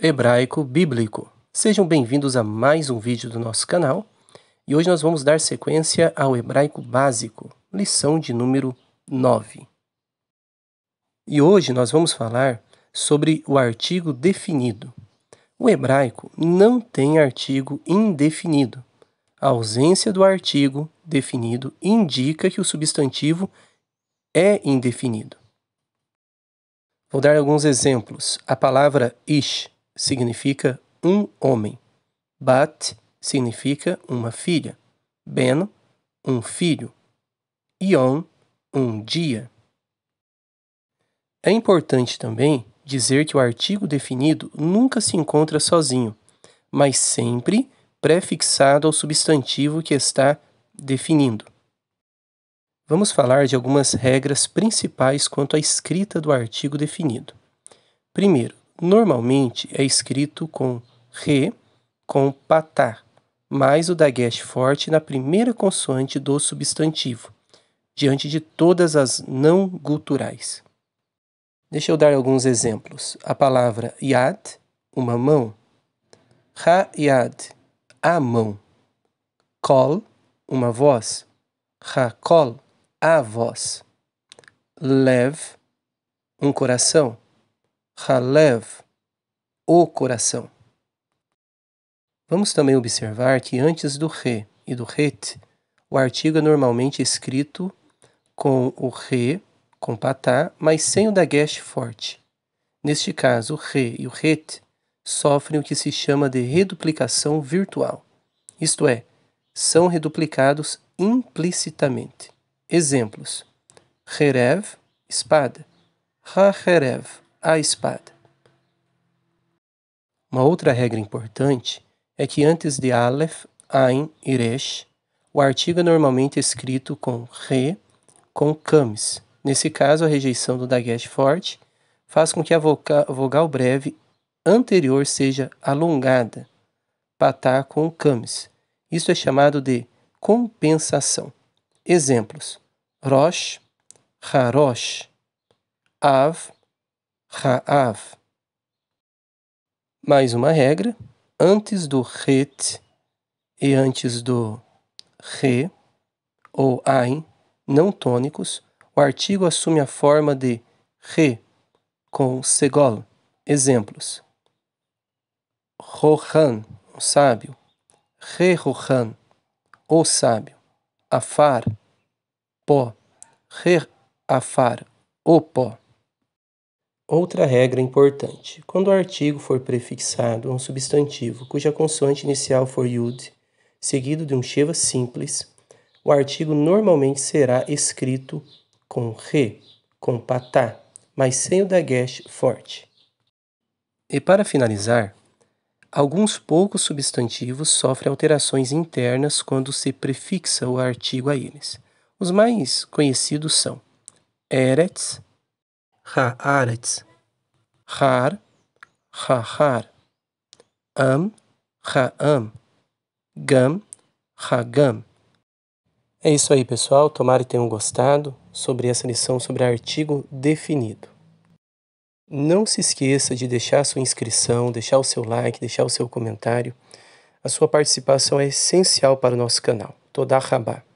hebraico bíblico. Sejam bem-vindos a mais um vídeo do nosso canal e hoje nós vamos dar sequência ao hebraico básico, lição de número 9. E hoje nós vamos falar sobre o artigo definido. O hebraico não tem artigo indefinido. A ausência do artigo definido indica que o substantivo é indefinido. Vou dar alguns exemplos. A palavra ish significa um homem. Bat significa uma filha. Ben, um filho. Ion, um dia. É importante também dizer que o artigo definido nunca se encontra sozinho, mas sempre prefixado ao substantivo que está definindo. Vamos falar de algumas regras principais quanto à escrita do artigo definido. Primeiro, normalmente é escrito com re com patá, mais o daguete forte na primeira consoante do substantivo, diante de todas as não guturais. Deixa eu dar alguns exemplos. A palavra yad, uma mão. Ha yad, a mão. Kol, uma voz. Ha kol, a voz. Lev, um coração. Halev, o coração. Vamos também observar que antes do Re e do Het, o artigo é normalmente escrito com o Re, com patá, mas sem o dagesh forte. Neste caso, o Re e o Het sofrem o que se chama de reduplicação virtual, isto é, são reduplicados implicitamente. Exemplos: Herev, espada, Haherev, herev à espada. Uma outra regra importante é que antes de Aleph, Ain e Resh, o artigo é normalmente escrito com Re com Kamis. Nesse caso, a rejeição do Dagesh forte faz com que a vogal breve anterior seja alongada, patá com Kamis. Isso é chamado de compensação. Exemplos: Rosh, Harosh, Av, Ra'av. Mais uma regra, antes do het e antes do re ou ain, não tônicos, o artigo assume a forma de re com segol. Exemplos: Rohan, o sábio. Re Rohan, o sábio. Afar, pó. Re Afar, o pó. Outra regra importante: quando o artigo for prefixado a um substantivo cuja consoante inicial for yud, seguido de um sheva simples, o artigo normalmente será escrito com re, com patá, mas sem o dagesh forte. E para finalizar, alguns poucos substantivos sofrem alterações internas quando se prefixa o artigo a eles. Os mais conhecidos são Eretz, Haaretz. Har, ha-har. Am, ha-am. Gam, ha-gam. É isso aí, pessoal. Tomara que tenham gostado sobre essa lição sobre artigo definido. Não se esqueça de deixar sua inscrição, deixar o seu like, deixar o seu comentário. A sua participação é essencial para o nosso canal. Toda Rabá.